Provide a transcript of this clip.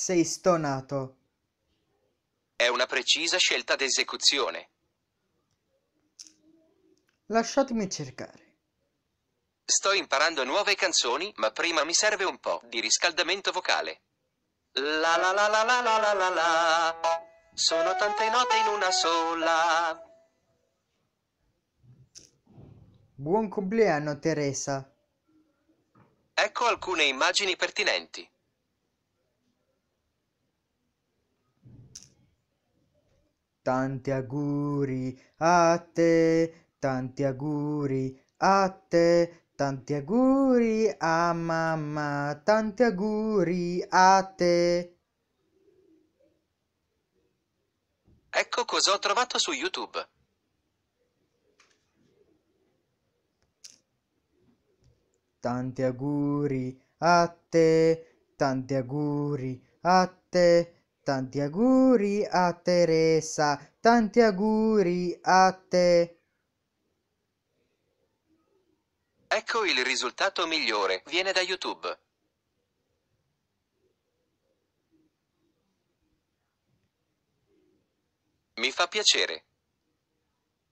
Sei stonato. È una precisa scelta d'esecuzione. Lasciatemi cercare. Sto imparando nuove canzoni, ma prima mi serve un po' di riscaldamento vocale. La la la la la la la la la. Sono tante note in una sola. Buon compleanno, Teresa. Ecco alcune immagini pertinenti. Tanti auguri a te, tanti auguri a te, tanti auguri a mamma, tanti auguri a te. Ecco cosa ho trovato su YouTube. Tanti auguri a te, tanti auguri a te. Tanti auguri a Teresa, tanti auguri a te. Ecco il risultato migliore, viene da YouTube. Mi fa piacere.